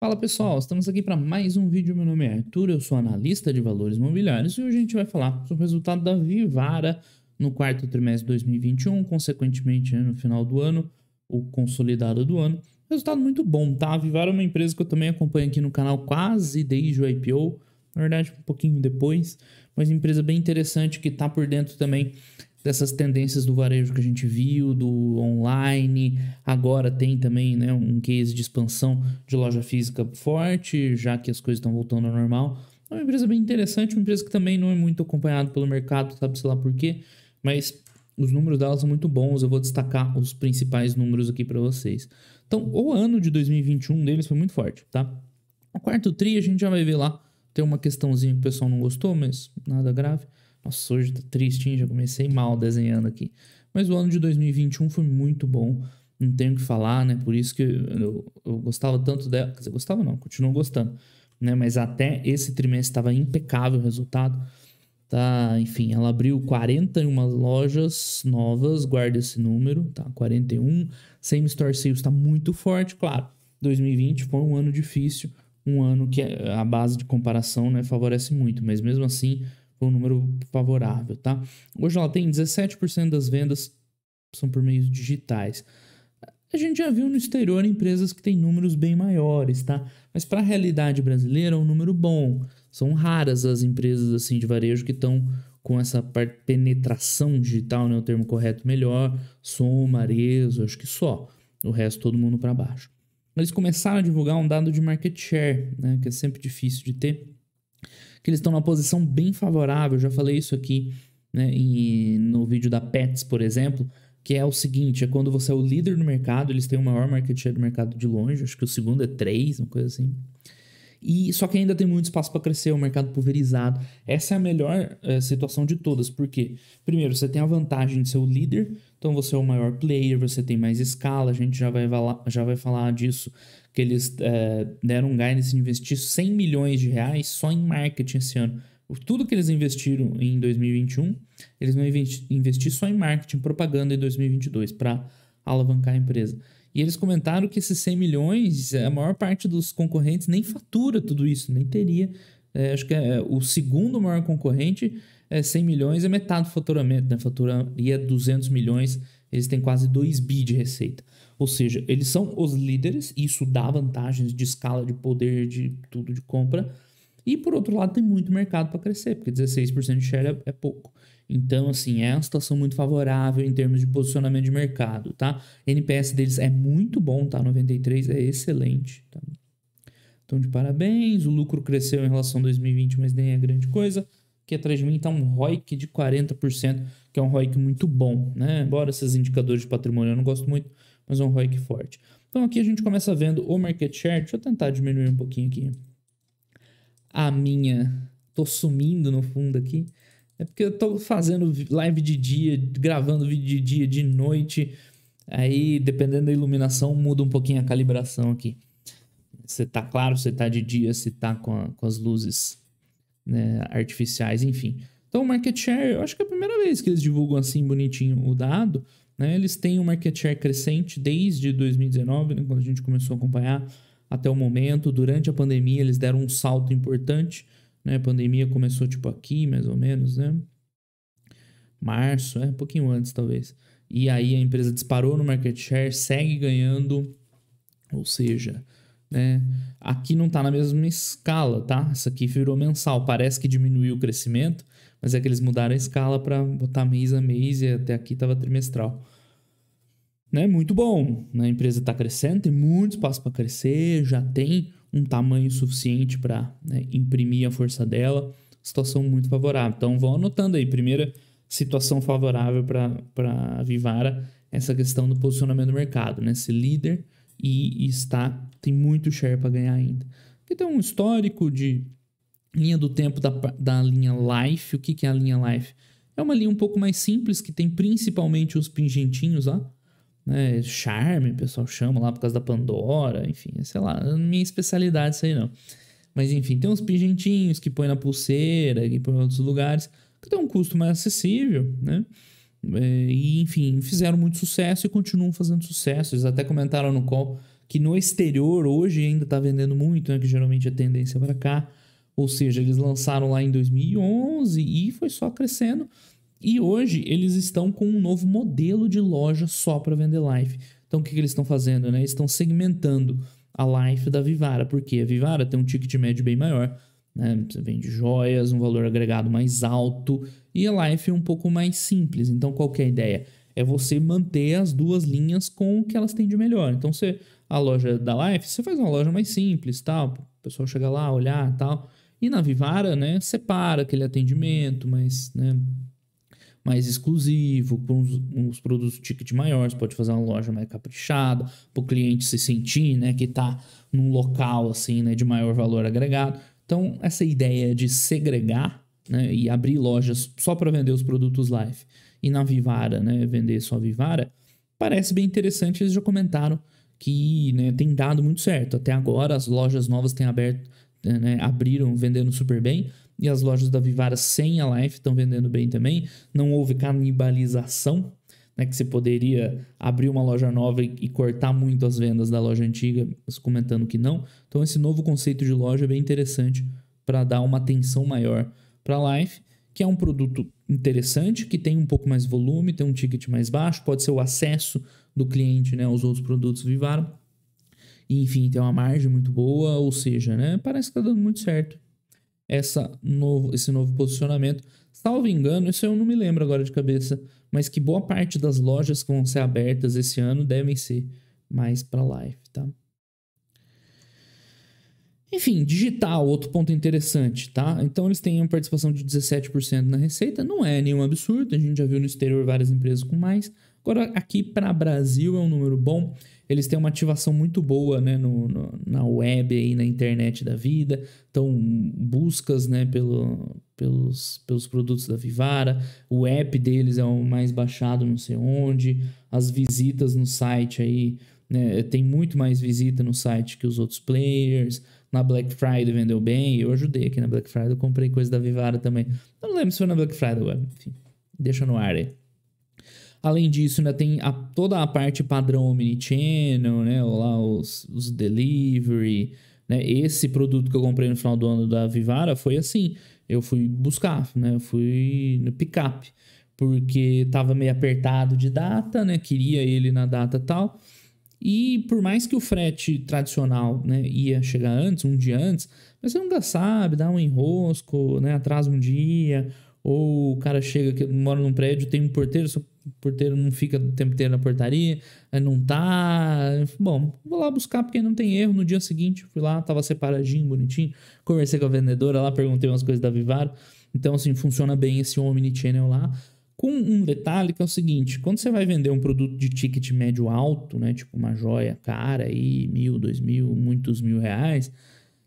Fala pessoal, estamos aqui para mais um vídeo. Meu nome é Arthur, eu sou analista de valores imobiliários e hoje a gente vai falar sobre o resultado da Vivara no quarto trimestre de 2021, consequentemente né, no final do ano, o consolidado do ano. Resultado muito bom, tá? A Vivara é uma empresa que eu também acompanho aqui no canal quase desde o IPO, na verdade um pouquinho depois, mas empresa bem interessante que está por dentro também dessas tendências do varejo que a gente viu, do online. Agora tem também né, um case de expansão de loja física forte, já que as coisas estão voltando ao normal. É uma empresa bem interessante, uma empresa que também não é muito acompanhada pelo mercado, sabe-se lá por quê, mas os números dela são muito bons. Eu vou destacar os principais números aqui para vocês. Então, o ano de 2021 deles foi muito forte, tá? O quarto TRI a gente já vai ver lá. Tem uma questãozinha que o pessoal não gostou, mas nada grave. Nossa, hoje tá triste, hein? Já comecei mal desenhando aqui. Mas o ano de 2021 foi muito bom, não tenho o que falar, né? Por isso que eu, eu gostava tanto dela. Quer dizer, gostava não, continuo gostando. Né? Mas até esse trimestre estava impecável o resultado. Tá, enfim, ela abriu 41 lojas novas, guarda esse número, tá? 41. Same Store Sales está muito forte, claro. 2020 foi um ano difícil, um ano que a base de comparação né, favorece muito, mas mesmo assim foi um número favorável, tá? Hoje ela tem 17% das vendas são por meios digitais. A gente já viu no exterior empresas que têm números bem maiores, tá? Mas para a realidade brasileira é um número bom. São raras as empresas assim de varejo que estão com essa parte penetração digital, né, o termo correto melhor, Soma, Arezo, acho que só. O resto todo mundo para baixo. Eles começaram a divulgar um dado de market share, né, que é sempre difícil de ter que eles estão numa posição bem favorável. Já falei isso aqui né, em, no vídeo da Pets, por exemplo, que é o seguinte: é quando você é o líder no mercado, eles têm o maior market share do mercado de longe, acho que o segundo é 3, uma coisa assim. E só que ainda tem muito espaço para crescer, o um mercado pulverizado. Essa é a melhor é, situação de todas, porque primeiro você tem a vantagem de ser o líder, então você é o maior player, você tem mais escala, a gente já vai, já vai falar disso que eles é, deram um guidance de investir 100 milhões de reais só em marketing esse ano. Tudo que eles investiram em 2021, eles vão investir só em marketing, propaganda em 2022 para alavancar a empresa. E eles comentaram que esses 100 milhões, a maior parte dos concorrentes nem fatura tudo isso, nem teria. É, acho que é, o segundo maior concorrente é 100 milhões, é metade do faturamento, né? Faturaria 200 é milhões, eles têm quase 2 bi de receita. Ou seja, eles são os líderes, e isso dá vantagens de escala, de poder, de tudo de compra. E por outro lado, tem muito mercado para crescer, porque 16% de share é, é pouco. Então, assim, é uma situação muito favorável em termos de posicionamento de mercado, tá? NPS deles é muito bom, tá? 93 é excelente. Tá? Então, de parabéns. O lucro cresceu em relação a 2020, mas nem é grande coisa. Aqui atrás de mim está um ROIC de 40%, que é um ROIC muito bom, né? Embora esses indicadores de patrimônio eu não gosto muito, mas é um ROIC forte. Então aqui a gente começa vendo o market share. Deixa eu tentar diminuir um pouquinho aqui. A minha. Tô sumindo no fundo aqui. É porque eu tô fazendo live de dia, gravando vídeo de dia, de noite. Aí, dependendo da iluminação, muda um pouquinho a calibração aqui. Se tá claro, se tá de dia, se tá com, a, com as luzes né, artificiais, enfim. Então, o market share, eu acho que é a primeira vez que eles divulgam assim bonitinho o dado. Né? Eles têm um market share crescente desde 2019, né? quando a gente começou a acompanhar até o momento. Durante a pandemia, eles deram um salto importante. Né? A pandemia começou tipo aqui, mais ou menos, né? Março, é, um pouquinho antes talvez. E aí a empresa disparou no market share, segue ganhando, ou seja, né? Aqui não está na mesma escala, tá? Isso aqui virou mensal. Parece que diminuiu o crescimento, mas é que eles mudaram a escala para botar mês a mês e até aqui estava trimestral. Né? Muito bom. Né? A empresa está crescendo, tem muito espaço para crescer, já tem um tamanho suficiente para né, imprimir a força dela. Situação muito favorável. Então vão anotando aí. Primeira situação favorável para a Vivara, essa questão do posicionamento do mercado, né? Ser líder e está tem muito share para ganhar ainda. Porque tem um histórico de linha do tempo da, da linha Life. O que, que é a linha Life? É uma linha um pouco mais simples que tem principalmente os pingentinhos lá. Né? Charme, o pessoal chama lá por causa da Pandora, enfim, sei lá, é minha especialidade isso aí não. Mas enfim, tem uns pingentinhos que põe na pulseira, que põe em outros lugares, que tem um custo mais acessível, né? É, e enfim, fizeram muito sucesso e continuam fazendo sucesso. Eles até comentaram no call que no exterior hoje ainda está vendendo muito, né? Que geralmente é tendência para cá. Ou seja, eles lançaram lá em 2011 e foi só crescendo. E hoje eles estão com um novo modelo de loja só para vender life. Então o que, que eles estão fazendo? Né? estão segmentando a life da Vivara, porque a Vivara tem um ticket médio bem maior. Né? Você vende joias, um valor agregado mais alto, e a life é um pouco mais simples. Então qual é a ideia? É você manter as duas linhas com o que elas têm de melhor. Então você a loja da Life, você faz uma loja mais simples, tal, o pessoal chega lá, olhar, tal. E na Vivara, né, separa aquele atendimento mais, né, mais exclusivo, com os produtos ticket maiores, pode fazer uma loja mais caprichada, para o cliente se sentir, né, que está num local assim, né, de maior valor agregado. Então, essa ideia de segregar, né, e abrir lojas só para vender os produtos Life e na Vivara, né, vender só Vivara, parece bem interessante, eles já comentaram que né, tem dado muito certo. Até agora, as lojas novas têm aberto, né, abriram vendendo super bem, e as lojas da Vivara sem a Life estão vendendo bem também. Não houve canibalização, né, que você poderia abrir uma loja nova e, cortar muito as vendas da loja antiga, comentando que não. Então, esse novo conceito de loja é bem interessante para dar uma atenção maior para a Life que é um produto interessante, que tem um pouco mais volume, tem um ticket mais baixo, pode ser o acesso do cliente né, aos outros produtos Vivar E, enfim, tem uma margem muito boa, ou seja, né, parece que está dando muito certo essa novo, esse novo posicionamento. Salvo engano, isso eu não me lembro agora de cabeça, mas que boa parte das lojas que vão ser abertas esse ano devem ser mais para live, tá? Enfim, digital, outro ponto interessante, tá? Então eles têm uma participação de 17% na receita, não é nenhum absurdo, a gente já viu no exterior várias empresas com mais. Agora, aqui para Brasil é um número bom, eles têm uma ativação muito boa né, no, no, na web aí, na internet da vida. Então, buscas né, pelo, pelos, pelos produtos da Vivara, o app deles é o mais baixado não sei onde, as visitas no site aí, né, tem muito mais visita no site que os outros players na Black Friday vendeu bem, eu ajudei aqui na Black Friday, eu comprei coisa da Vivara também. Não lembro se foi na Black Friday agora, enfim, deixa no ar aí. Além disso, ainda tem a, toda a parte padrão omnichannel, né? Lá os, os delivery, né? Esse produto que eu comprei no final do ano da Vivara foi assim. Eu fui buscar, né? Eu fui no picape, porque tava meio apertado de data, né? Queria ele na data tal. E por mais que o frete tradicional né, ia chegar antes, um dia antes, mas você nunca sabe, dá um enrosco, né, atrasa um dia, ou o cara chega, que mora num prédio, tem um porteiro, seu o porteiro não fica o tempo inteiro na portaria, não tá. Bom, vou lá buscar porque não tem erro. No dia seguinte, fui lá, tava separadinho, bonitinho, conversei com a vendedora lá, perguntei umas coisas da Vivaro. Então, assim, funciona bem esse Channel lá. Com um detalhe que é o seguinte: quando você vai vender um produto de ticket médio alto, né? Tipo uma joia cara aí, mil, dois mil, muitos mil reais.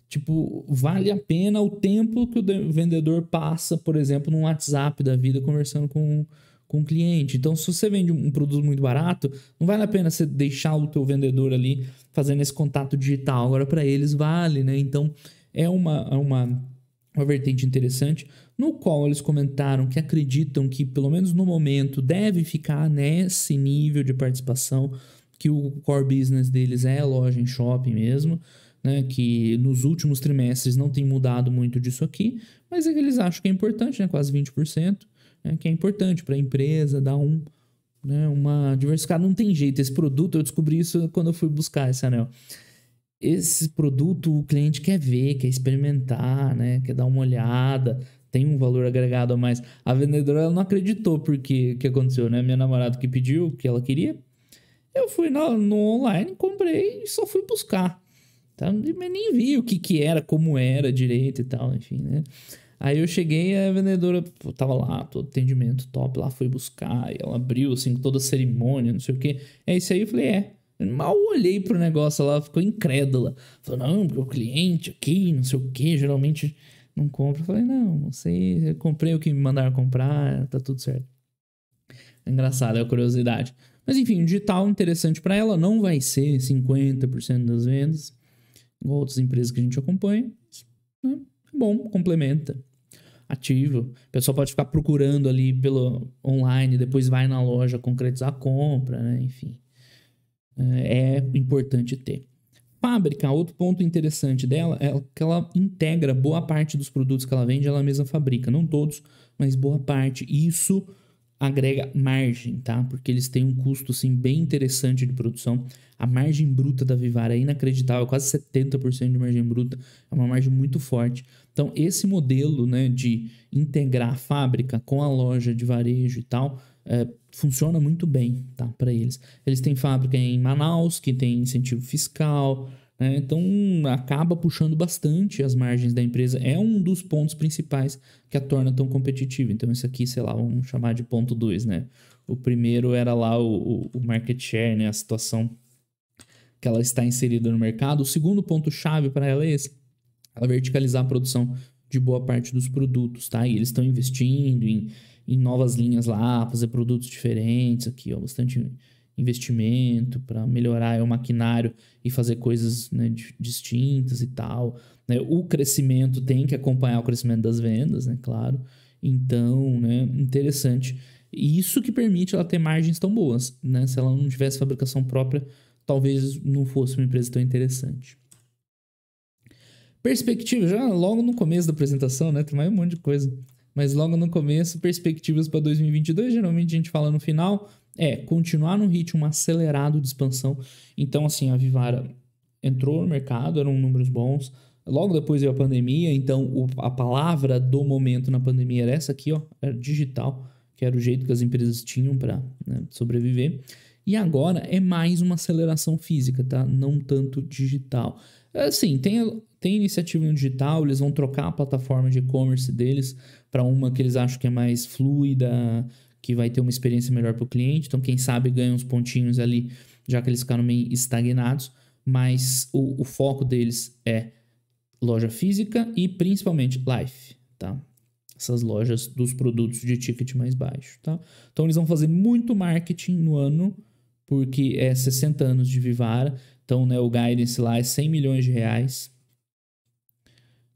Tipo, vale a pena o tempo que o vendedor passa, por exemplo, no WhatsApp da vida conversando com, com o cliente. Então, se você vende um produto muito barato, não vale a pena você deixar o teu vendedor ali fazendo esse contato digital. Agora, para eles vale, né? Então, é uma, é uma, uma vertente interessante no qual eles comentaram que acreditam que, pelo menos no momento, deve ficar nesse nível de participação, que o core business deles é loja em shopping mesmo, né? que nos últimos trimestres não tem mudado muito disso aqui, mas é que eles acham que é importante, né? quase 20%, né? que é importante para a empresa dar um, né? uma diversificada. Não tem jeito, esse produto, eu descobri isso quando eu fui buscar esse anel esse produto o cliente quer ver, quer experimentar, né? Quer dar uma olhada, tem um valor agregado a mais. A vendedora ela não acreditou porque que aconteceu, né? Minha namorada que pediu o que ela queria. Eu fui no, no online, comprei e só fui buscar. Tá? Mas nem vi o que, que era, como era direito e tal, enfim, né? Aí eu cheguei a vendedora tava lá, todo atendimento top, lá fui buscar, e ela abriu, assim, toda a cerimônia, não sei o que É isso aí, eu falei, é. Eu mal olhei pro negócio, ela ficou incrédula. Falou, não, porque o cliente aqui, não sei o que geralmente não compra. Eu falei, não, não sei, eu comprei o que me mandaram comprar, tá tudo certo. Engraçado, é a curiosidade. Mas enfim, o digital interessante para ela não vai ser 50% das vendas, igual outras empresas que a gente acompanha. Né, é bom, complementa, ativo. O pessoal pode ficar procurando ali pelo online, depois vai na loja concretizar a compra, né? enfim. É, é importante ter. Fábrica, outro ponto interessante dela é que ela integra boa parte dos produtos que ela vende, ela mesma fabrica. Não todos, mas boa parte. Isso agrega margem, tá? Porque eles têm um custo, assim, bem interessante de produção. A margem bruta da Vivara é inacreditável, quase 70% de margem bruta. É uma margem muito forte. Então, esse modelo, né, de integrar a fábrica com a loja de varejo e tal, é, funciona muito bem tá, para eles. Eles têm fábrica em Manaus, que tem incentivo fiscal, né? então acaba puxando bastante as margens da empresa. É um dos pontos principais que a torna tão competitiva. Então, isso aqui, sei lá, vamos chamar de ponto 2, né? O primeiro era lá o, o, market share, né? a situação que ela está inserida no mercado. O segundo ponto-chave para ela é esse: ela verticalizar a produção de boa parte dos produtos, tá? E eles estão investindo em em novas linhas lá, fazer produtos diferentes aqui, ó, bastante investimento para melhorar é, o maquinário e fazer coisas né, distintas e tal. Né? O crescimento tem que acompanhar o crescimento das vendas, né? Claro. Então, né, interessante. E isso que permite ela ter margens tão boas, né? Se ela não tivesse fabricação própria, talvez não fosse uma empresa tão interessante. Perspectiva, já logo no começo da apresentação, né? Tem mais um monte de coisa mas logo no começo, perspectivas para 2022, geralmente a gente fala no final, é continuar no ritmo acelerado de expansão. Então, assim, a Vivara entrou no mercado, eram números bons. Logo depois veio a pandemia, então o, a palavra do momento na pandemia era essa aqui, ó, era digital, que era o jeito que as empresas tinham para né, sobreviver. E agora é mais uma aceleração física, tá? Não tanto digital. Assim, tem, tem iniciativa no digital, eles vão trocar a plataforma de e-commerce deles para uma que eles acham que é mais fluida, que vai ter uma experiência melhor para o cliente. Então, quem sabe ganha uns pontinhos ali, já que eles ficaram meio estagnados. Mas o, o foco deles é loja física e principalmente life, tá? Essas lojas dos produtos de ticket mais baixo, tá? Então eles vão fazer muito marketing no ano, porque é 60 anos de Vivara, então, né, o guidance lá é 100 milhões de reais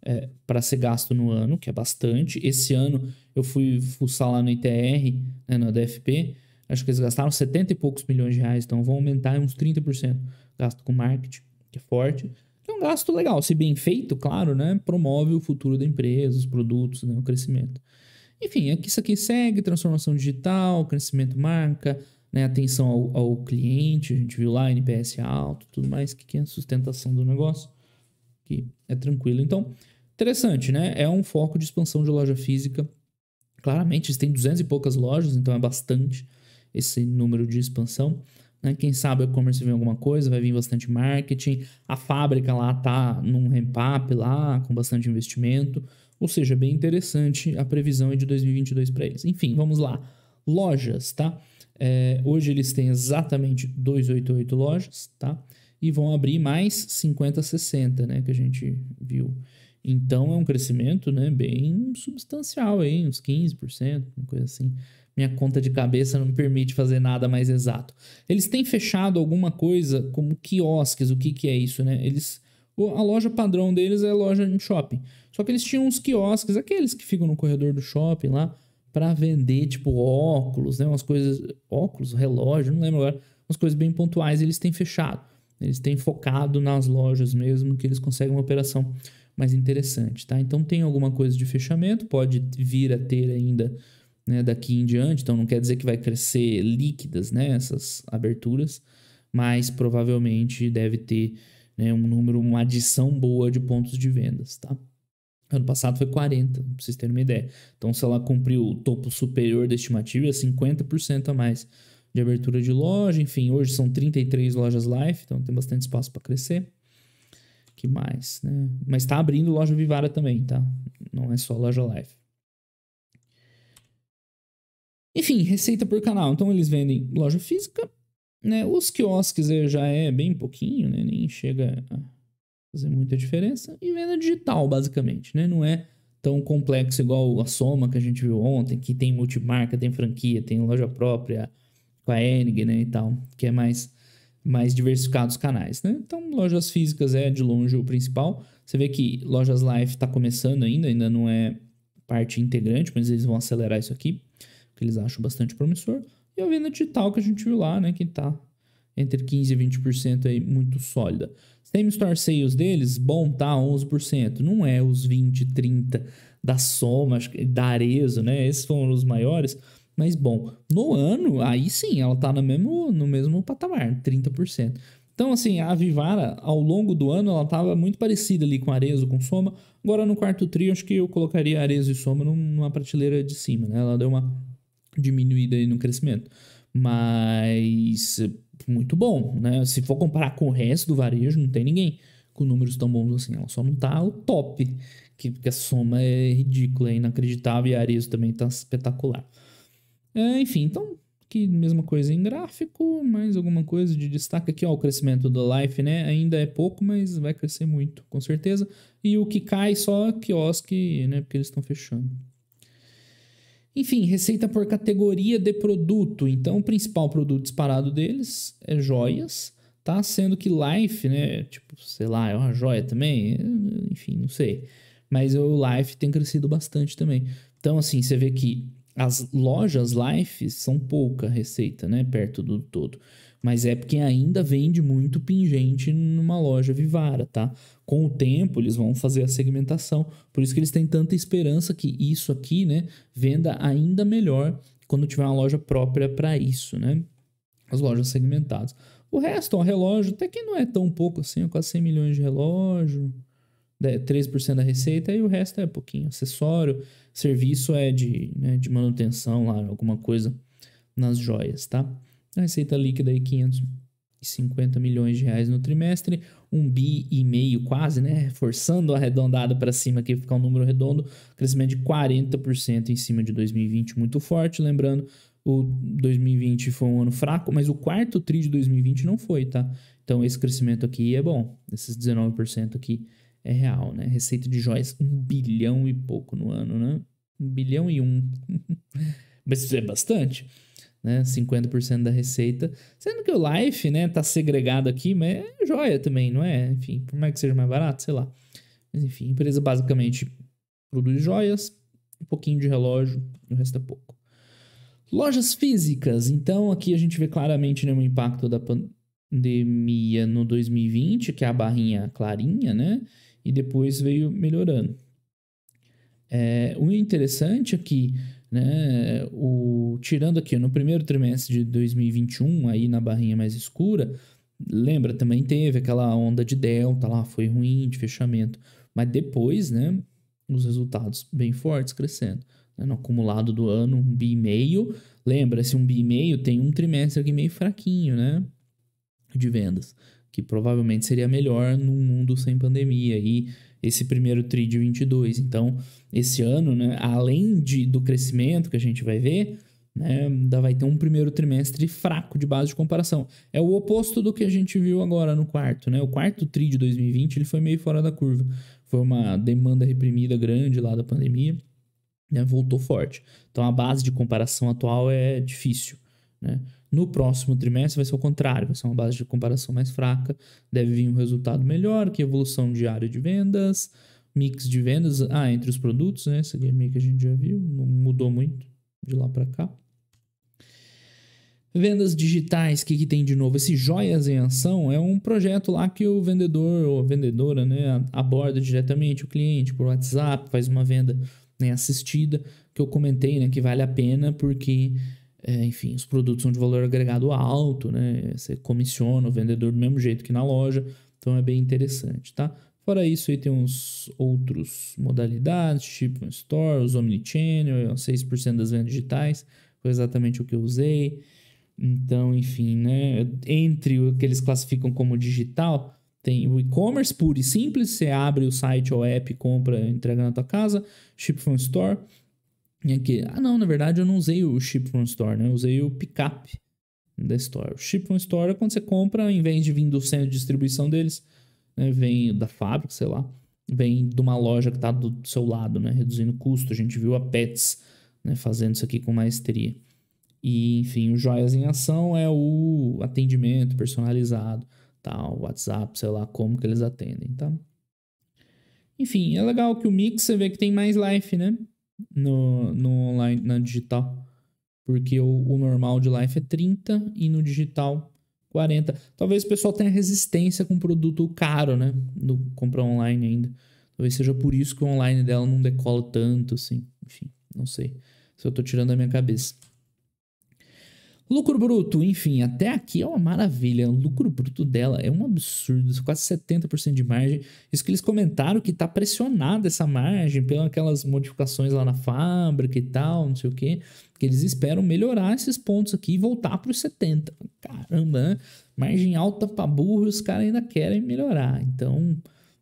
é, para ser gasto no ano, que é bastante. Esse ano eu fui fuçar lá no ITR, né, na DFP, acho que eles gastaram 70 e poucos milhões de reais, então vão aumentar uns 30% gasto com marketing, que é forte. É um gasto legal, se bem feito, claro, né? Promove o futuro da empresa, os produtos, né? o crescimento. Enfim, é que isso aqui segue: transformação digital, crescimento marca, né, atenção ao, ao, cliente, a gente viu lá, NPS alto, tudo mais, que é a sustentação do negócio, que é tranquilo. Então, interessante, né? É um foco de expansão de loja física. Claramente, eles têm 200 e poucas lojas, então é bastante esse número de expansão. Né? Quem sabe o e-commerce vem alguma coisa, vai vir bastante marketing. A fábrica lá tá num ramp up lá, com bastante investimento. Ou seja, bem interessante a previsão de 2022 para eles. Enfim, vamos lá. Lojas, tá? É, hoje eles têm exatamente 288 lojas, tá? E vão abrir mais 50, 60, né? Que a gente viu. Então é um crescimento, né? Bem substancial aí, uns 15%, uma coisa assim. Minha conta de cabeça não me permite fazer nada mais exato. Eles têm fechado alguma coisa como quiosques, o que, que é isso, né? Eles a loja padrão deles é loja em shopping. Só que eles tinham uns quiosques, aqueles que ficam no corredor do shopping lá, para vender, tipo, óculos, né? Umas coisas. Óculos, relógio, não lembro agora. Umas coisas bem pontuais, eles têm fechado. Eles têm focado nas lojas mesmo, que eles conseguem uma operação mais interessante, tá? Então tem alguma coisa de fechamento, pode vir a ter ainda né, daqui em diante, então não quer dizer que vai crescer líquidas né, essas aberturas, mas provavelmente deve ter né, um número, uma adição boa de pontos de vendas, tá? Ano passado foi 40, pra vocês terem uma ideia. Então, se ela cumpriu o topo superior da estimativa, é 50% a mais de abertura de loja. Enfim, hoje são 33 lojas live, então tem bastante espaço para crescer. que mais, né? Mas está abrindo loja Vivara também, tá? Não é só loja live. Enfim, receita por canal. Então, eles vendem loja física, né? Os quiosques eh, já é bem pouquinho, né? Nem chega a fazer muita diferença. E venda digital, basicamente, né? Não é tão complexo igual a Soma que a gente viu ontem, que tem multimarca, tem franquia, tem loja própria com a Enig, né, e tal, que é mais mais diversificados canais, né? Então, lojas físicas é de longe o principal. Você vê que lojas live está começando ainda, ainda não é parte integrante, mas eles vão acelerar isso aqui, que eles acham bastante promissor. E a venda digital que a gente viu lá, né, que está entre 15% e 20% aí, muito sólida. Same Store Sales deles, bom, tá 11%. Não é os 20, 30 da Soma, da Arezo, né? Esses foram os maiores. Mas bom, no ano, aí sim, ela tá no mesmo, no mesmo patamar, 30%. Então, assim, a Vivara, ao longo do ano, ela tava muito parecida ali com Arezo, com Soma. Agora, no quarto trio, acho que eu colocaria Arezo e Soma numa prateleira de cima, né? Ela deu uma diminuída aí no crescimento. Mas muito bom, né? Se for comparar com o resto do varejo, não tem ninguém com números tão bons assim. Ela só não tá o top, que, que a soma é ridícula, é inacreditável, e a Arezzo também tá espetacular. É, enfim, então, que mesma coisa em gráfico, mais alguma coisa de destaque aqui, ó, o crescimento do Life, né? Ainda é pouco, mas vai crescer muito, com certeza. E o que cai só é quiosque, né? Porque eles estão fechando. Enfim, receita por categoria de produto. Então, o principal produto disparado deles é joias, tá? Sendo que Life, né? Tipo, sei lá, é uma joia também? É, enfim, não sei. Mas o Life tem crescido bastante também. Então, assim, você vê que as lojas Life são pouca receita, né? Perto do todo. Mas é porque ainda vende muito pingente numa loja Vivara, tá? Com o tempo eles vão fazer a segmentação. Por isso que eles têm tanta esperança que isso aqui, né, venda ainda melhor quando tiver uma loja própria para isso, né? As lojas segmentadas. O resto, ó, relógio, até que não é tão pouco assim, ó, é quase 100 milhões de relógio, 3% né, da receita, e o resto é pouquinho. Acessório, serviço é de, né, de manutenção lá, alguma coisa nas joias, tá? A receita líquida aí 550 milhões de reais no trimestre, um bi e meio quase, né? Forçando arredondado para cima aqui ficar um número redondo, crescimento de 40% em cima de 2020, muito forte, lembrando o 2020 foi um ano fraco, mas o quarto tri de 2020 não foi, tá? Então esse crescimento aqui é bom, esses 19% aqui é real, né? Receita de joias, um bilhão e pouco no ano, né? Um bilhão e um. Mas isso é bastante né? 50% da receita. Sendo que o Life, né, tá segregado aqui, mas é joia também, não é? Enfim, por mais que seja mais barato, sei lá. Mas enfim, a empresa basicamente produz joias, um pouquinho de relógio, o resto é pouco. Lojas físicas. Então, aqui a gente vê claramente né, o impacto da pandemia no 2020, que é a barrinha clarinha, né? E depois veio melhorando. É, o interessante é que né? O, tirando aqui, no primeiro trimestre de 2021, aí na barrinha mais escura, lembra, também teve aquela onda de delta lá, foi ruim de fechamento. Mas depois, né, os resultados bem fortes crescendo. Né? No acumulado do ano, um bi e meio. Lembra, se um bi e meio tem um trimestre aqui meio fraquinho, né? De vendas. Que provavelmente seria melhor num mundo sem pandemia aí. E esse primeiro TRI de 22. Então, esse ano, né, além de, do crescimento que a gente vai ver, né, ainda vai ter um primeiro trimestre fraco de base de comparação. É o oposto do que a gente viu agora no quarto. Né? O quarto TRI de 2020 ele foi meio fora da curva. Foi uma demanda reprimida grande lá da pandemia, né, voltou forte. Então, a base de comparação atual é difícil. Né? No próximo trimestre vai ser o contrário, vai ser uma base de comparação mais fraca, deve vir um resultado melhor, que evolução diária de vendas, mix de vendas, ah, entre os produtos, né? esse meio que a gente já viu, não mudou muito de lá para cá. Vendas digitais, o que, que, tem de novo? Esse Joias em Ação é um projeto lá que o vendedor ou vendedora né, aborda diretamente o cliente por WhatsApp, faz uma venda né, assistida, que eu comentei né, que vale a pena porque é, enfim, os produtos são de valor agregado alto, né? Você comissiona o vendedor do mesmo jeito que na loja, então é bem interessante, tá? Fora isso, aí tem uns outros modalidades, tipo um store, os omnichannel, 6% é das vendas digitais, foi exatamente o que eu usei. Então, enfim, né? Entre o que eles classificam como digital, tem o e-commerce puro e simples, você abre o site ou app, compra, entrega na tua casa, ship from store ah, não, na verdade eu não usei o Ship from Store, né? Eu usei o pickup da Store. O Ship from Store é quando você compra, em vez de vir do centro de distribuição deles, né? vem da fábrica, sei lá, vem de uma loja que está do seu lado, né? Reduzindo custo. A gente viu a Pets né? fazendo isso aqui com maestria. E, enfim, o Joias em Ação é o atendimento personalizado, tal, WhatsApp, sei lá, como que eles atendem, tá? Enfim, é legal que o Mix você vê que tem mais life, né? no, no online, na digital. Porque o, o normal de life é 30 e no digital 40. Talvez o pessoal tenha resistência com produto caro, né? No comprar online ainda. Talvez seja por isso que o online dela não decola tanto, assim. Enfim, não sei. Se eu tô tirando da minha cabeça. Lucro bruto, enfim, até aqui é uma maravilha. O lucro bruto dela é um absurdo, é quase 70% de margem. Isso que eles comentaram que tá pressionada essa margem pelas aquelas modificações lá na fábrica e tal, não sei o quê, que eles esperam melhorar esses pontos aqui e voltar para os 70. Caramba, né? Margem alta para burro, os caras ainda querem melhorar. Então,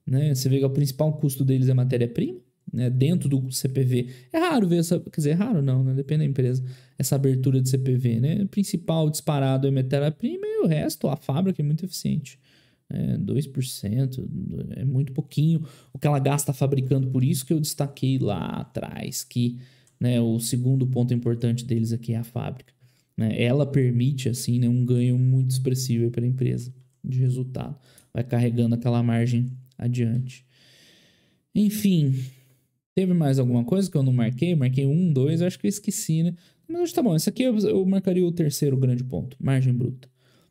né, você vê que o principal custo deles é matéria-prima, né, dentro do CPV. É raro ver essa, quer dizer, é raro não, né, depende da empresa, essa abertura de CPV, né? O principal disparado é metéria prima e o resto, a fábrica é muito eficiente. É né? 2%, é muito pouquinho o que ela gasta fabricando, por isso que eu destaquei lá atrás que né, o segundo ponto importante deles aqui é a fábrica. Né? Ela permite assim né, um ganho muito expressivo para a empresa de resultado, vai carregando aquela margem adiante. Enfim, Teve mais alguma coisa que eu não marquei? Marquei um, dois, acho que eu esqueci, né? Mas tá bom, isso aqui eu, eu marcaria o terceiro grande ponto, margem bruta.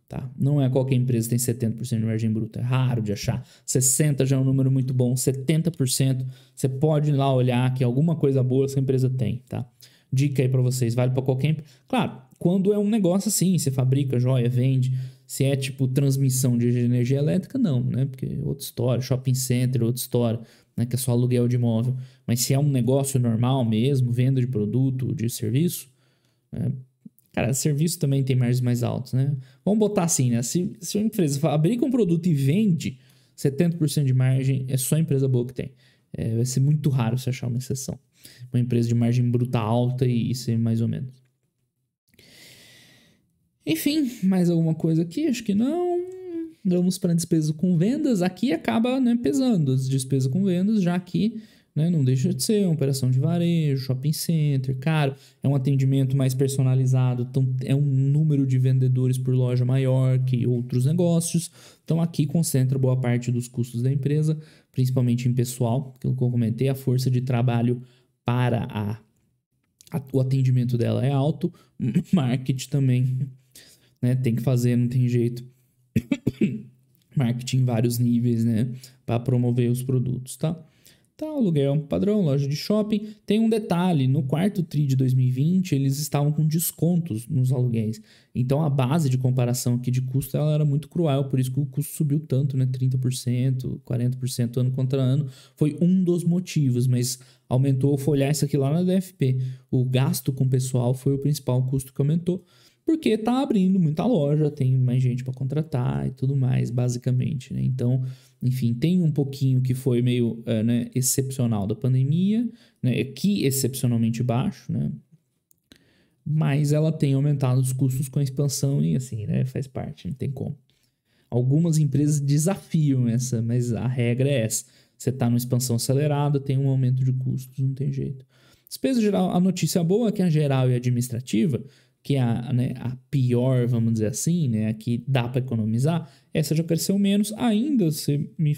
Tá? Não é qualquer empresa que tem 70% de margem bruta, é raro de achar. 60% já é um número muito bom, 70% você pode ir lá olhar que alguma coisa boa essa empresa tem, tá? Dica aí para vocês, vale para qualquer. Claro, quando é um negócio assim, você fabrica joia, vende, se é tipo transmissão de energia elétrica, não, né? Porque outra história, shopping center, outra história, né? Que é só aluguel de imóvel. Mas se é um negócio normal mesmo, venda de produto, de serviço, né? cara, serviço também tem margens mais altas, né? Vamos botar assim, né? Se, se uma empresa fabrica um produto e vende, 70% de margem é só empresa boa que tem. É, vai ser muito raro você achar uma exceção. Uma empresa de margem bruta alta e, e ser mais ou menos. Enfim, mais alguma coisa aqui? Acho que não. Vamos para despesa com vendas. Aqui acaba né, pesando as despesas com vendas, já que né, não deixa de ser uma operação de varejo, shopping center, caro. É um atendimento mais personalizado, então é um número de vendedores por loja maior que outros negócios. Então aqui concentra boa parte dos custos da empresa, principalmente em pessoal, que eu comentei, a força de trabalho para a, a o atendimento dela é alto, marketing também né? Tem que fazer, não tem jeito. Marketing em vários níveis, né? Para promover os produtos, tá? Tá, aluguel padrão, loja de shopping. Tem um detalhe: no quarto TRI de 2020, eles estavam com descontos nos aluguéis. Então a base de comparação aqui de custo ela era muito cruel, por isso que o custo subiu tanto, né? 30%, 40% ano contra ano. Foi um dos motivos, mas aumentou. Eu fui olhar isso aqui lá na DFP. O gasto com pessoal foi o principal custo que aumentou porque tá abrindo muita loja, tem mais gente para contratar e tudo mais, basicamente, né? Então, enfim, tem um pouquinho que foi meio é, né, excepcional da pandemia, né? Que excepcionalmente baixo, né? Mas ela tem aumentado os custos com a expansão e assim, né? Faz parte, não tem como. Algumas empresas desafiam essa, mas a regra é essa. Você está numa expansão acelerada, tem um aumento de custos, não tem jeito. Despesa geral, a notícia boa é que a geral e a administrativa que é a, né, a pior, vamos dizer assim, né, a que dá para economizar, essa já cresceu menos. Ainda você me,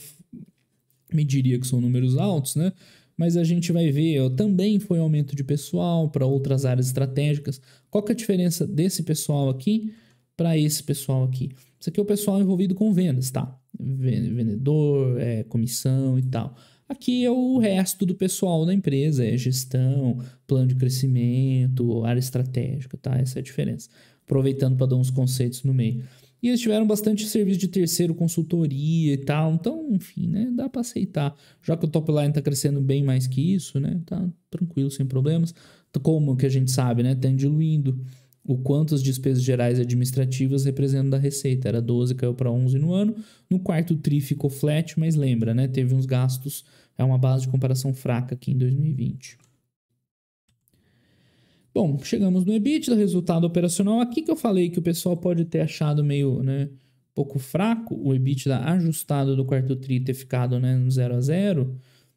me diria que são números altos, né? Mas a gente vai ver, ó, também foi aumento de pessoal para outras áreas estratégicas. Qual que é a diferença desse pessoal aqui para esse pessoal aqui? Isso aqui é o pessoal envolvido com vendas, tá? Vendedor, é, comissão e tal. Aqui é o resto do pessoal da empresa, é gestão, plano de crescimento, área estratégica, tá? Essa é a diferença. Aproveitando para dar uns conceitos no meio. E eles tiveram bastante serviço de terceiro, consultoria e tal. Então, enfim, né? Dá para aceitar. Já que o top line tá crescendo bem mais que isso, né? Tá tranquilo, sem problemas. Como que a gente sabe, né? Tá diluindo o quanto as despesas gerais administrativas representam da receita. Era 12, caiu para 11 no ano. No quarto TRI ficou flat, mas lembra, né? Teve uns gastos, é uma base de comparação fraca aqui em 2020. Bom, chegamos no EBITDA, resultado operacional. Aqui que eu falei que o pessoal pode ter achado meio, né, pouco fraco, o EBITDA ajustado do quarto TRI ter ficado, né, no 0 a 0,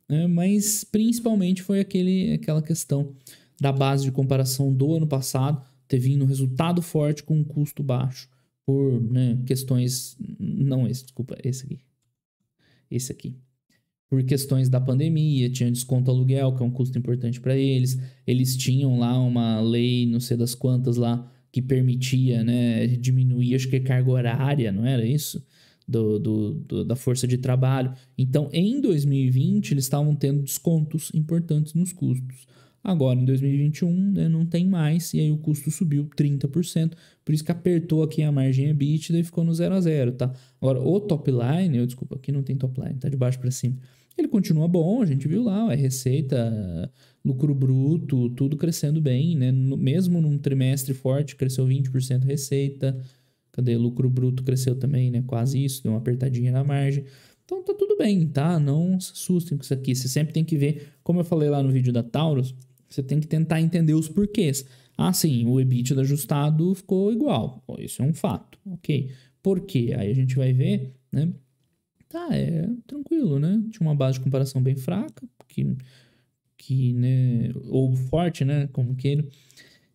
né? Mas principalmente foi aquele aquela questão da base de comparação do ano passado ter vindo resultado forte com um custo baixo por né, questões. Não esse, desculpa, esse aqui. Esse aqui. Por questões da pandemia, tinha desconto aluguel, que é um custo importante para eles. Eles tinham lá uma lei, não sei das quantas lá, que permitia né, diminuir, acho que a carga horária, não era isso? Do, do, do, da força de trabalho. Então, em 2020, eles estavam tendo descontos importantes nos custos. Agora, em 2021, né, não tem mais, e aí o custo subiu 30%, por isso que apertou aqui a margem EBITDA e ficou no 0 a 0, tá? Agora, o top line, eu desculpa, aqui não tem top line, tá de baixo para cima. Ele continua bom, a gente viu lá, é receita, lucro bruto, tudo crescendo bem, né? No, mesmo num trimestre forte, cresceu 20% receita. Cadê? Lucro bruto cresceu também, né? Quase isso, deu uma apertadinha na margem. Então tá tudo bem, tá? Não se assustem com isso aqui. Você sempre tem que ver, como eu falei lá no vídeo da Taurus, você tem que tentar entender os porquês. Ah, sim, o EBITDA ajustado ficou igual. isso é um fato, ok. Por quê? Aí a gente vai ver, né? Tá, é tranquilo, né? Tinha uma base de comparação bem fraca, que, que né, ou forte, né? Como queira,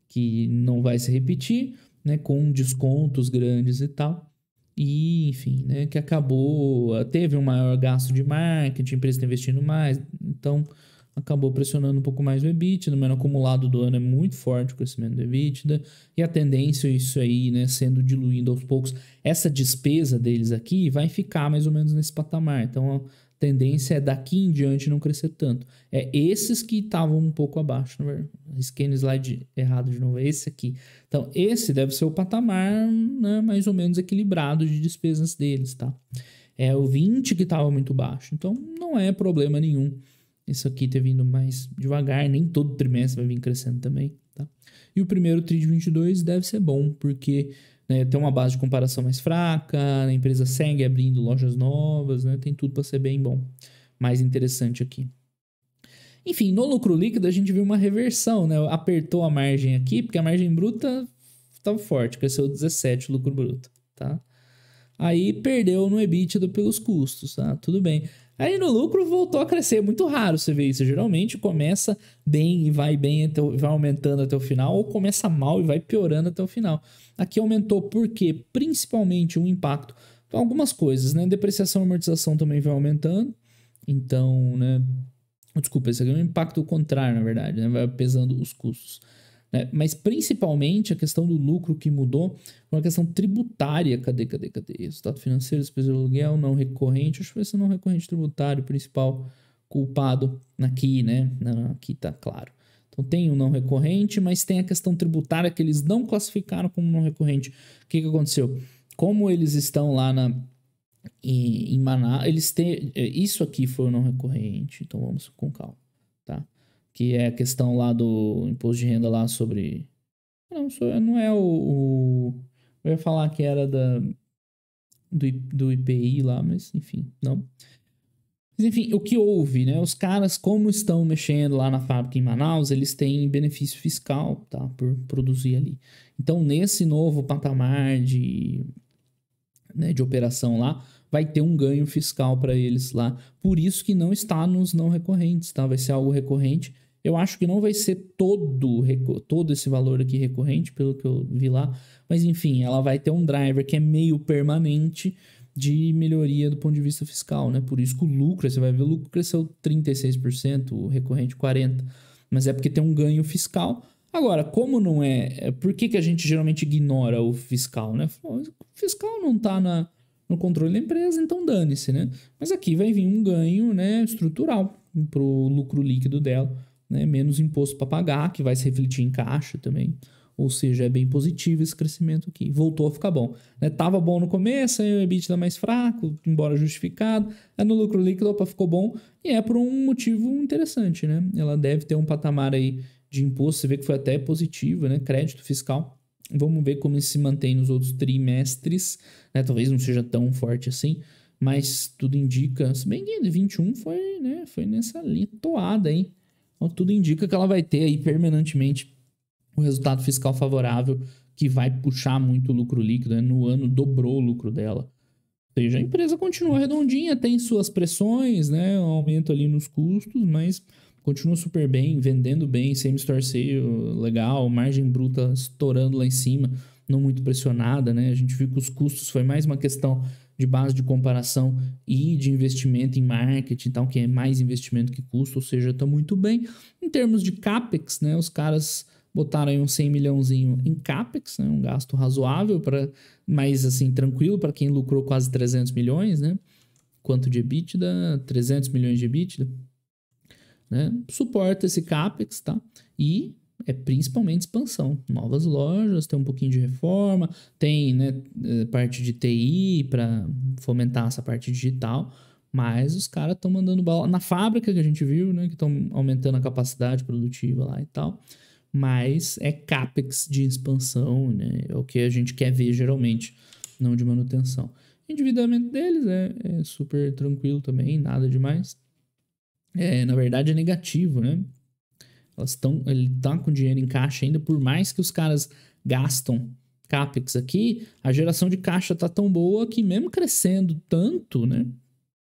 que não vai se repetir, né? Com descontos grandes e tal. E, enfim, né? Que acabou, teve um maior gasto de marketing, empresa está investindo mais, então acabou pressionando um pouco mais o EBITDA, no acumulado do ano é muito forte o crescimento do EBITDA, e a tendência é isso aí, né, sendo diluído aos poucos. Essa despesa deles aqui vai ficar mais ou menos nesse patamar, então a tendência é daqui em diante não crescer tanto. É esses que estavam um pouco abaixo, não é? Risquei no slide errado de novo, é esse aqui. Então esse deve ser o patamar né, mais ou menos equilibrado de despesas deles, tá? É o 20 que estava muito baixo, então não é problema nenhum isso aqui tá vindo mais devagar, nem todo trimestre vai vir crescendo também, tá? E o primeiro TRI de 22 deve ser bom, porque né, tem uma base de comparação mais fraca, a empresa segue abrindo lojas novas, né? Tem tudo para ser bem bom, mais interessante aqui. Enfim, no lucro líquido a gente viu uma reversão, né? Apertou a margem aqui, porque a margem bruta estava forte, cresceu 17 o lucro bruto, tá? Aí perdeu no EBITDA pelos custos, tá? Tudo bem. Aí no lucro voltou a crescer. É muito raro você ver isso. Geralmente começa bem e vai bem, até, vai aumentando até o final, ou começa mal e vai piorando até o final. Aqui aumentou porque principalmente o impacto. Então, algumas coisas, né? Depreciação e amortização também vai aumentando. Então, né? Desculpa, esse aqui é um impacto contrário, na verdade, né? Vai pesando os custos. Né? Mas principalmente a questão do lucro que mudou foi uma questão tributária. Cadê, cadê, cadê? Resultado financeiro, despesa de aluguel, não recorrente. Acho que vai não recorrente tributário principal culpado aqui, né? Aqui tá claro. Então tem o não recorrente, mas tem a questão tributária que eles não classificaram como não recorrente. O que, que aconteceu? Como eles estão lá na, em, em Manaus, eles têm. Eh, isso aqui foi o não recorrente, então vamos com calma que é a questão lá do imposto de renda lá sobre. Não, não é o, o. Eu ia falar que era da, do, do IPI lá, mas enfim, não. Mas enfim, o que houve, né? Os caras, como estão mexendo lá na fábrica em Manaus, eles têm benefício fiscal, tá? Por produzir ali. Então, nesse novo patamar de, né, de operação lá, vai ter um ganho fiscal para eles lá. Por isso que não está nos não recorrentes, tá? Vai ser algo recorrente eu acho que não vai ser todo, todo esse valor aqui recorrente, pelo que eu vi lá. Mas enfim, ela vai ter um driver que é meio permanente de melhoria do ponto de vista fiscal, né? Por isso que o lucro, você vai ver, o lucro cresceu 36%, o recorrente 40%. Mas é porque tem um ganho fiscal. Agora, como não é. é por que, que a gente geralmente ignora o fiscal, né? O fiscal não está na, no controle da empresa, então dane-se, né? Mas aqui vai vir um ganho né, estrutural para o lucro líquido dela né, menos imposto para pagar, que vai se refletir em caixa também. Ou seja, é bem positivo esse crescimento aqui. Voltou a ficar bom. Né? bom no começo, aí o EBITDA mais fraco, embora justificado. Aí é no lucro líquido, opa, ficou bom. E é por um motivo interessante, né? Ela deve ter um patamar aí de imposto. Você vê que foi até positivo, né? Crédito fiscal. Vamos ver como isso se mantém nos outros trimestres. Né? Talvez não seja tão forte assim, mas tudo indica. Se bem que 21 foi, né? foi nessa toada, hein? Então, tudo indica que ela vai ter aí permanentemente o um resultado fiscal favorável que vai puxar muito o lucro líquido. Né? No ano dobrou o lucro dela. Ou seja, a empresa continua redondinha, tem suas pressões, né? Um aumento ali nos custos, mas continua super bem, vendendo bem, sem store sale legal, margem bruta estourando lá em cima não muito pressionada, né? A gente viu que os custos foi mais uma questão de base de comparação e de investimento em marketing, tal, que é mais investimento que custo, ou seja, está muito bem. Em termos de capex, né? Os caras botaram aí um 100 milhãozinho em capex, né? Um gasto razoável para mais assim tranquilo para quem lucrou quase 300 milhões, né? Quanto de EBITDA? 300 milhões de EBITDA. Né? Suporta esse capex, tá? E é principalmente expansão. Novas lojas, tem um pouquinho de reforma, tem né, eh, parte de TI para fomentar essa parte digital, mas os caras estão mandando bala na fábrica que a gente viu, né, que estão aumentando a capacidade produtiva lá e tal. Mas é capex de expansão, né? É o que a gente quer ver geralmente, não de manutenção. endividamento deles é, é super tranquilo também, nada demais. É, na verdade é negativo, né? Elas estão, ele tá com dinheiro em caixa ainda, por mais que os caras gastam capex aqui, a geração de caixa tá tão boa que mesmo crescendo tanto, né?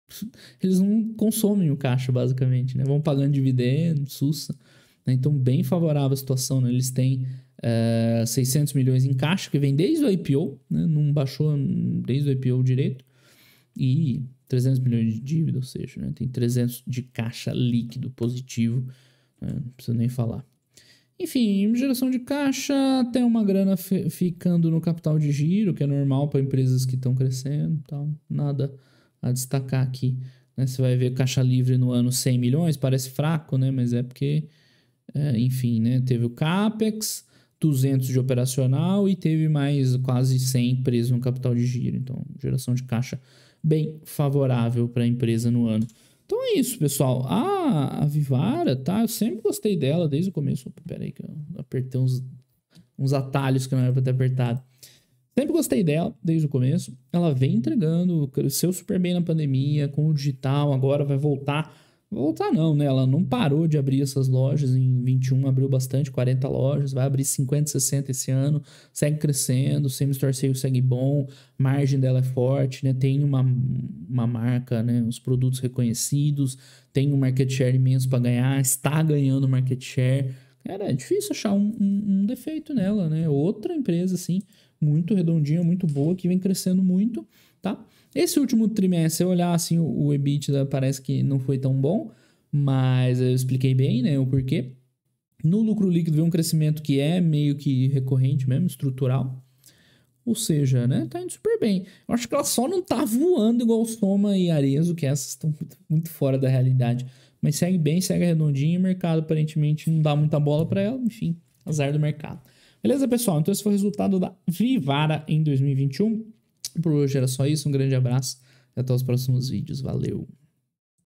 Eles não consomem o caixa basicamente, né? Vão pagando dividendo, sussa. Né? Então bem favorável a situação, né? Eles têm é, eh, 600 milhões em caixa que vem desde o IPO, né? Não baixou desde o IPO direito e 300 milhões de dívida, ou seja, né? tem 300 de caixa líquido positivo é, não preciso nem falar. Enfim, geração de caixa, tem uma grana ficando no capital de giro, que é normal para empresas que estão crescendo tal. Nada a destacar aqui. Né? Você vai ver caixa livre no ano 100 milhões, parece fraco, né? Mas é porque, é, enfim, né? Teve o CAPEX, 200 de operacional e teve mais quase 100 preso no capital de giro. Então, geração de caixa bem favorável para a empresa no ano. Então é isso, pessoal. Ah, a Vivara, tá? Eu sempre gostei dela desde o começo. Opa, peraí que eu apertei uns, uns atalhos que não era pra ter apertado. Sempre gostei dela desde o começo. Ela vem entregando, cresceu super bem na pandemia, com o digital, agora vai voltar Voltar não, né? Ela não parou de abrir essas lojas. Em 21 abriu bastante, 40 lojas. Vai abrir 50, 60 esse ano. Segue crescendo, o semi-store sale segue bom. Margem dela é forte, né? Tem uma, uma marca, né? Os produtos reconhecidos. Tem um market share imenso para ganhar. Está ganhando market share. Cara, é difícil achar um, um, um defeito nela, né? Outra empresa, assim, muito redondinha, muito boa, que vem crescendo muito, tá? Esse último trimestre, se eu olhar assim, o, EBIT EBITDA parece que não foi tão bom, mas eu expliquei bem, né, o porquê. No lucro líquido vem um crescimento que é meio que recorrente mesmo, estrutural. Ou seja, né, tá indo super bem. Eu acho que ela só não tá voando igual Soma e Arezzo, que essas estão muito, muito, fora da realidade. Mas segue bem, segue redondinho, o mercado aparentemente não dá muita bola para ela, enfim, azar do mercado. Beleza, pessoal? Então esse foi o resultado da Vivara em 2021. Por hoje era só isso, um grande abraço e até os próximos vídeos. Valeu!